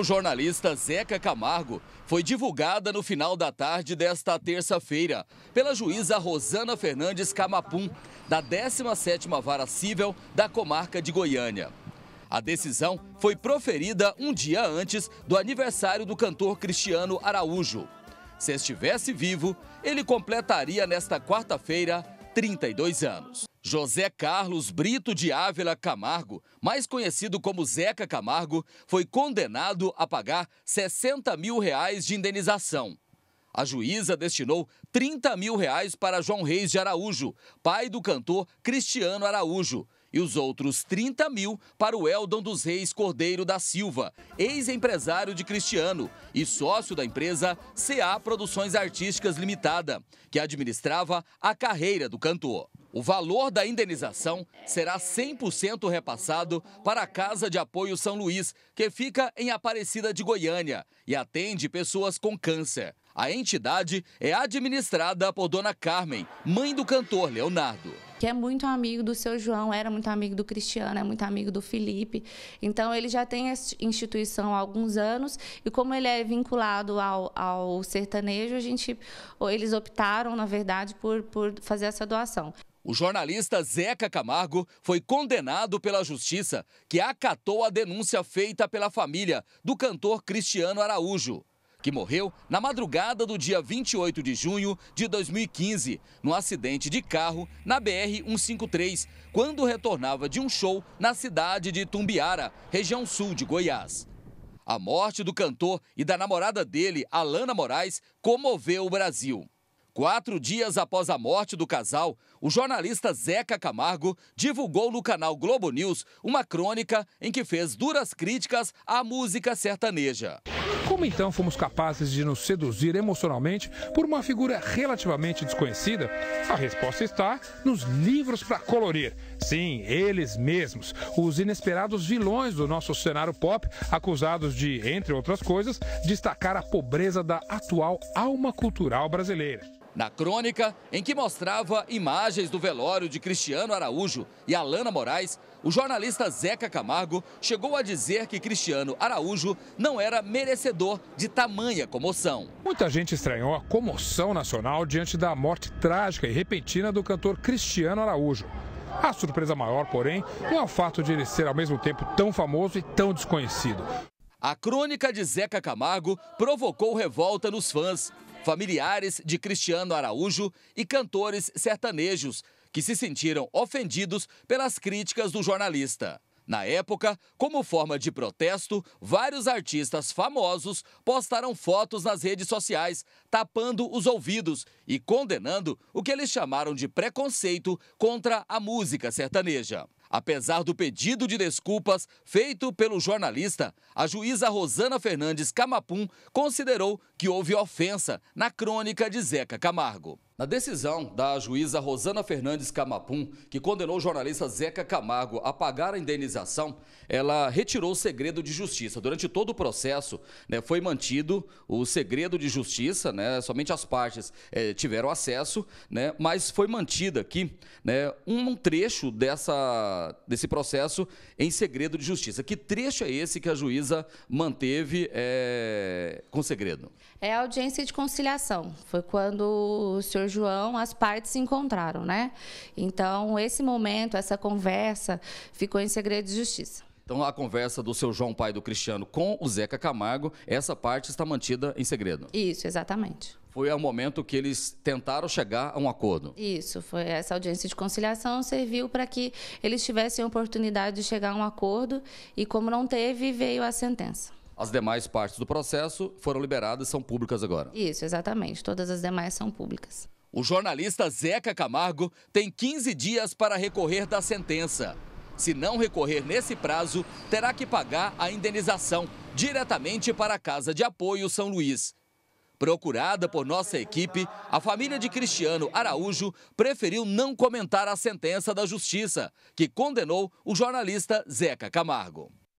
O jornalista Zeca Camargo foi divulgada no final da tarde desta terça-feira pela juíza Rosana Fernandes Camapum, da 17ª Vara Cível da comarca de Goiânia. A decisão foi proferida um dia antes do aniversário do cantor Cristiano Araújo. Se estivesse vivo, ele completaria nesta quarta-feira 32 anos. José Carlos Brito de Ávila Camargo, mais conhecido como Zeca Camargo, foi condenado a pagar 60 mil reais de indenização. A juíza destinou 30 mil reais para João Reis de Araújo, pai do cantor Cristiano Araújo, e os outros 30 mil para o Eldon dos Reis Cordeiro da Silva, ex-empresário de Cristiano e sócio da empresa CA Produções Artísticas Limitada, que administrava a carreira do cantor. O valor da indenização será 100% repassado para a Casa de Apoio São Luís, que fica em Aparecida de Goiânia e atende pessoas com câncer. A entidade é administrada por Dona Carmen, mãe do cantor Leonardo. Que é muito amigo do seu João, era muito amigo do Cristiano, é muito amigo do Felipe. Então, ele já tem essa instituição há alguns anos. E como ele é vinculado ao, ao sertanejo, a gente, eles optaram, na verdade, por, por fazer essa doação. O jornalista Zeca Camargo foi condenado pela justiça, que acatou a denúncia feita pela família do cantor Cristiano Araújo, que morreu na madrugada do dia 28 de junho de 2015, num acidente de carro na BR-153, quando retornava de um show na cidade de Tumbiara, região sul de Goiás. A morte do cantor e da namorada dele, Alana Moraes, comoveu o Brasil. Quatro dias após a morte do casal, o jornalista Zeca Camargo divulgou no canal Globo News uma crônica em que fez duras críticas à música sertaneja. Como então fomos capazes de nos seduzir emocionalmente por uma figura relativamente desconhecida? A resposta está nos livros para colorir. Sim, eles mesmos, os inesperados vilões do nosso cenário pop, acusados de, entre outras coisas, destacar a pobreza da atual alma cultural brasileira. Na crônica, em que mostrava imagens do velório de Cristiano Araújo e Alana Moraes, o jornalista Zeca Camargo chegou a dizer que Cristiano Araújo não era merecedor de tamanha comoção. Muita gente estranhou a comoção nacional diante da morte trágica e repentina do cantor Cristiano Araújo. A surpresa maior, porém, não é o fato de ele ser ao mesmo tempo tão famoso e tão desconhecido. A crônica de Zeca Camargo provocou revolta nos fãs familiares de Cristiano Araújo e cantores sertanejos que se sentiram ofendidos pelas críticas do jornalista. Na época, como forma de protesto, vários artistas famosos postaram fotos nas redes sociais, tapando os ouvidos e condenando o que eles chamaram de preconceito contra a música sertaneja. Apesar do pedido de desculpas feito pelo jornalista, a juíza Rosana Fernandes Camapum considerou que houve ofensa na crônica de Zeca Camargo. Na decisão da juíza Rosana Fernandes Camapum, que condenou o jornalista Zeca Camargo a pagar a indenização, ela retirou o segredo de justiça. Durante todo o processo, né, foi mantido o segredo de justiça, né, somente as partes é, tiveram acesso, né, mas foi mantida aqui né, um trecho dessa, desse processo em segredo de justiça. Que trecho é esse que a juíza manteve é, com segredo? É a audiência de conciliação. Foi quando o senhor João, as partes se encontraram, né? Então, esse momento, essa conversa, ficou em segredo de justiça. Então, a conversa do seu João, pai do Cristiano, com o Zeca Camargo, essa parte está mantida em segredo. Isso, exatamente foi ao momento que eles tentaram chegar a um acordo. Isso, foi essa audiência de conciliação serviu para que eles tivessem a oportunidade de chegar a um acordo e como não teve, veio a sentença. As demais partes do processo foram liberadas, são públicas agora. Isso, exatamente. Todas as demais são públicas. O jornalista Zeca Camargo tem 15 dias para recorrer da sentença. Se não recorrer nesse prazo, terá que pagar a indenização diretamente para a Casa de Apoio São Luís. Procurada por nossa equipe, a família de Cristiano Araújo preferiu não comentar a sentença da justiça, que condenou o jornalista Zeca Camargo.